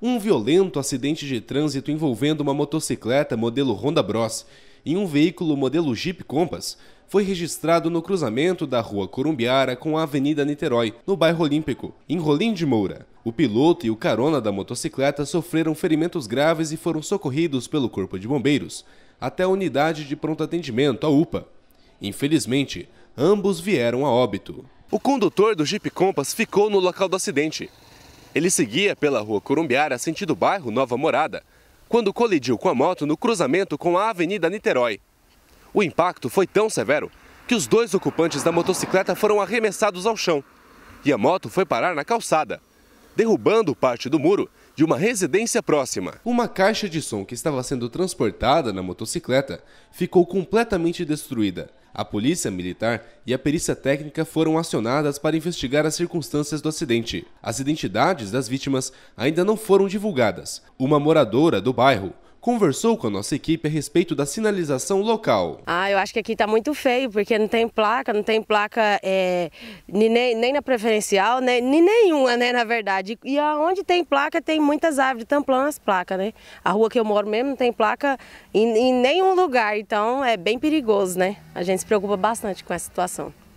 um violento acidente de trânsito envolvendo uma motocicleta modelo Honda Bros e um veículo modelo Jeep Compass foi registrado no cruzamento da Rua Corumbiara com a Avenida Niterói, no bairro Olímpico, em Rolim de Moura. O piloto e o carona da motocicleta sofreram ferimentos graves e foram socorridos pelo Corpo de Bombeiros até a unidade de pronto atendimento, a UPA. Infelizmente, ambos vieram a óbito. O condutor do Jeep Compass ficou no local do acidente, ele seguia pela rua Curumbiara, sentido bairro Nova Morada, quando colidiu com a moto no cruzamento com a Avenida Niterói. O impacto foi tão severo que os dois ocupantes da motocicleta foram arremessados ao chão e a moto foi parar na calçada, derrubando parte do muro de uma residência próxima. Uma caixa de som que estava sendo transportada na motocicleta ficou completamente destruída a polícia militar e a perícia técnica foram acionadas para investigar as circunstâncias do acidente. As identidades das vítimas ainda não foram divulgadas. Uma moradora do bairro conversou com a nossa equipe a respeito da sinalização local. Ah, eu acho que aqui está muito feio, porque não tem placa, não tem placa é, nem, nem na preferencial, nem, né, nem nenhuma, né, na verdade. E aonde tem placa, tem muitas árvores tampando as placas, né? A rua que eu moro mesmo não tem placa em, em nenhum lugar, então é bem perigoso, né? A gente se preocupa bastante com essa situação.